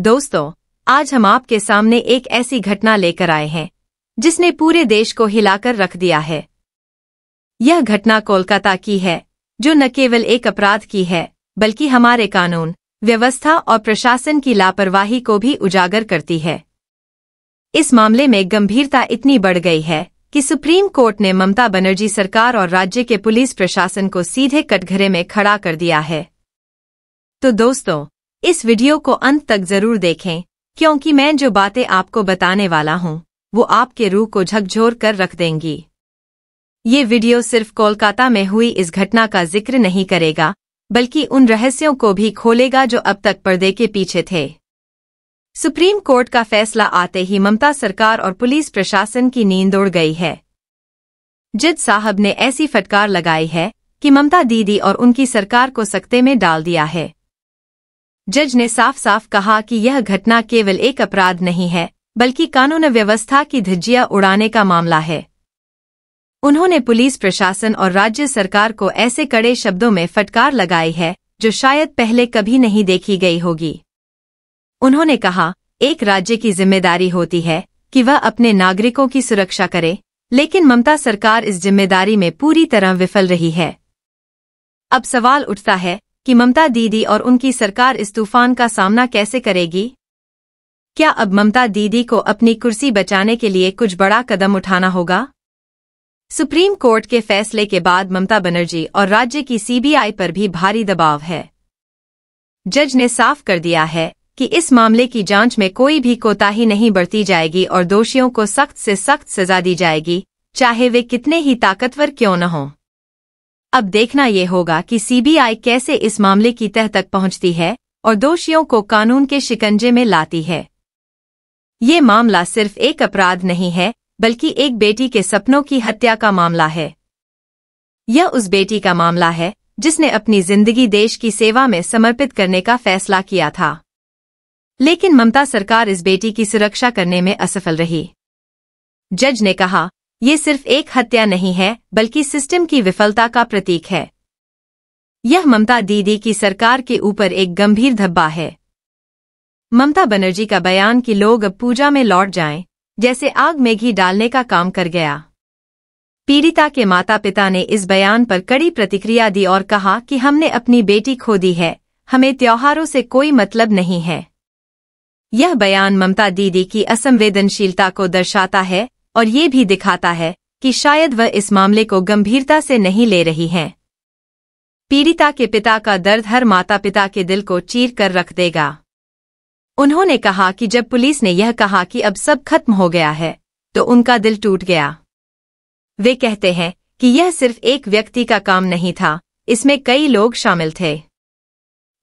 दोस्तों आज हम आपके सामने एक ऐसी घटना लेकर आए हैं जिसने पूरे देश को हिलाकर रख दिया है यह घटना कोलकाता की है जो न केवल एक अपराध की है बल्कि हमारे कानून व्यवस्था और प्रशासन की लापरवाही को भी उजागर करती है इस मामले में गंभीरता इतनी बढ़ गई है कि सुप्रीम कोर्ट ने ममता बनर्जी सरकार और राज्य के पुलिस प्रशासन को सीधे कटघरे में खड़ा कर दिया है तो दोस्तों इस वीडियो को अंत तक जरूर देखें क्योंकि मैं जो बातें आपको बताने वाला हूं वो आपके रूह को झकझोर कर रख देंगी ये वीडियो सिर्फ कोलकाता में हुई इस घटना का जिक्र नहीं करेगा बल्कि उन रहस्यों को भी खोलेगा जो अब तक पर्दे के पीछे थे सुप्रीम कोर्ट का फैसला आते ही ममता सरकार और पुलिस प्रशासन की नींद उड़ गई है जिद साहब ने ऐसी फटकार लगाई है कि ममता दीदी और उनकी सरकार को सख्ते में डाल दिया है जज ने साफ साफ कहा कि यह घटना केवल एक अपराध नहीं है बल्कि कानून व्यवस्था की धज्जियां उड़ाने का मामला है उन्होंने पुलिस प्रशासन और राज्य सरकार को ऐसे कड़े शब्दों में फटकार लगाई है जो शायद पहले कभी नहीं देखी गई होगी उन्होंने कहा एक राज्य की जिम्मेदारी होती है कि वह अपने नागरिकों की सुरक्षा करे लेकिन ममता सरकार इस जिम्मेदारी में पूरी तरह विफल रही है अब सवाल उठता है कि ममता दीदी और उनकी सरकार इस तूफान का सामना कैसे करेगी क्या अब ममता दीदी को अपनी कुर्सी बचाने के लिए कुछ बड़ा कदम उठाना होगा सुप्रीम कोर्ट के फैसले के बाद ममता बनर्जी और राज्य की सीबीआई पर भी भारी दबाव है जज ने साफ कर दिया है कि इस मामले की जांच में कोई भी कोताही नहीं बरती जाएगी और दोषियों को सख्त से सख्त सजा दी जाएगी चाहे वे कितने ही ताकतवर क्यों न हों अब देखना ये होगा कि सीबीआई कैसे इस मामले की तह तक पहुंचती है और दोषियों को कानून के शिकंजे में लाती है ये मामला सिर्फ एक अपराध नहीं है बल्कि एक बेटी के सपनों की हत्या का मामला है यह उस बेटी का मामला है जिसने अपनी जिंदगी देश की सेवा में समर्पित करने का फैसला किया था लेकिन ममता सरकार इस बेटी की सुरक्षा करने में असफल रही जज ने कहा ये सिर्फ एक हत्या नहीं है बल्कि सिस्टम की विफलता का प्रतीक है यह ममता दीदी की सरकार के ऊपर एक गंभीर धब्बा है ममता बनर्जी का बयान कि लोग अब पूजा में लौट जाएं, जैसे आग में घी डालने का काम कर गया पीड़िता के माता पिता ने इस बयान पर कड़ी प्रतिक्रिया दी और कहा कि हमने अपनी बेटी खो दी है हमें त्योहारों से कोई मतलब नहीं है यह बयान ममता दीदी की असंवेदनशीलता को दर्शाता है और ये भी दिखाता है कि शायद वह इस मामले को गंभीरता से नहीं ले रही हैं पीड़िता के पिता का दर्द हर माता पिता के दिल को चीर कर रख देगा उन्होंने कहा कि जब पुलिस ने यह कहा कि अब सब खत्म हो गया है तो उनका दिल टूट गया वे कहते हैं कि यह सिर्फ एक व्यक्ति का काम नहीं था इसमें कई लोग शामिल थे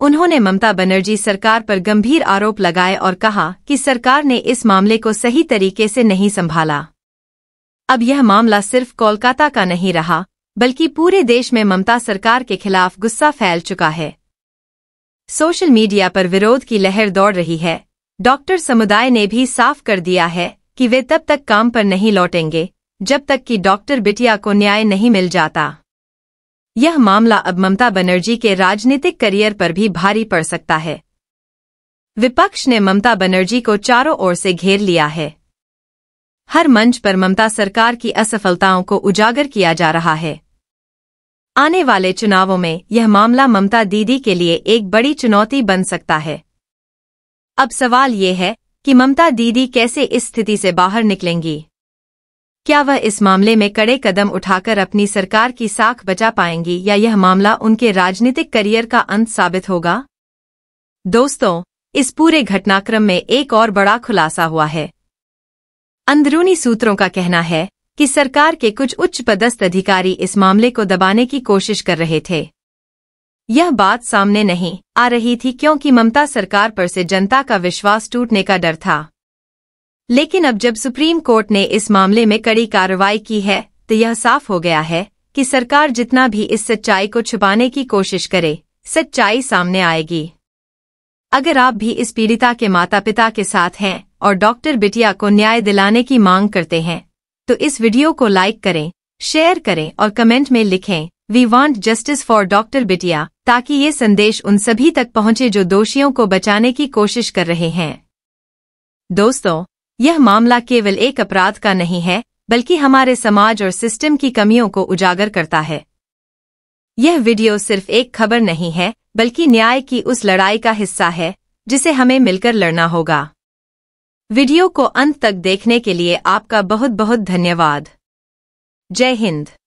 उन्होंने ममता बनर्जी सरकार पर गंभीर आरोप लगाए और कहा कि सरकार ने इस मामले को सही तरीके से नहीं संभाला अब यह मामला सिर्फ कोलकाता का नहीं रहा बल्कि पूरे देश में ममता सरकार के खिलाफ गुस्सा फैल चुका है सोशल मीडिया पर विरोध की लहर दौड़ रही है डॉक्टर समुदाय ने भी साफ कर दिया है कि वे तब तक काम पर नहीं लौटेंगे जब तक कि डॉक्टर बिटिया को न्याय नहीं मिल जाता यह मामला अब ममता बनर्जी के राजनीतिक करियर पर भी भारी पड़ सकता है विपक्ष ने ममता बनर्जी को चारों ओर से घेर लिया है हर मंच पर ममता सरकार की असफलताओं को उजागर किया जा रहा है आने वाले चुनावों में यह मामला ममता दीदी के लिए एक बड़ी चुनौती बन सकता है अब सवाल ये है कि ममता दीदी कैसे इस स्थिति से बाहर निकलेंगी क्या वह इस मामले में कड़े कदम उठाकर अपनी सरकार की साख बचा पाएंगी या यह मामला उनके राजनीतिक करियर का अंत साबित होगा दोस्तों इस पूरे घटनाक्रम में एक और बड़ा खुलासा हुआ है अंदरूनी सूत्रों का कहना है कि सरकार के कुछ उच्च पदस्थ अधिकारी इस मामले को दबाने की कोशिश कर रहे थे यह बात सामने नहीं आ रही थी क्योंकि ममता सरकार पर से जनता का विश्वास टूटने का डर था लेकिन अब जब सुप्रीम कोर्ट ने इस मामले में कड़ी कार्रवाई की है तो यह साफ हो गया है कि सरकार जितना भी इस सच्चाई को छुपाने की कोशिश करे सच्चाई सामने आएगी अगर आप भी इस पीड़िता के माता पिता के साथ हैं और डॉक्टर बिटिया को न्याय दिलाने की मांग करते हैं तो इस वीडियो को लाइक करें शेयर करें और कमेंट में लिखें we want justice for doctor बिटिया ताकि ये संदेश उन सभी तक पहुंचे जो दोषियों को बचाने की कोशिश कर रहे हैं दोस्तों यह मामला केवल एक अपराध का नहीं है बल्कि हमारे समाज और सिस्टम की कमियों को उजागर करता है यह वीडियो सिर्फ एक खबर नहीं है बल्कि न्याय की उस लड़ाई का हिस्सा है जिसे हमें मिलकर लड़ना होगा वीडियो को अंत तक देखने के लिए आपका बहुत बहुत धन्यवाद जय हिंद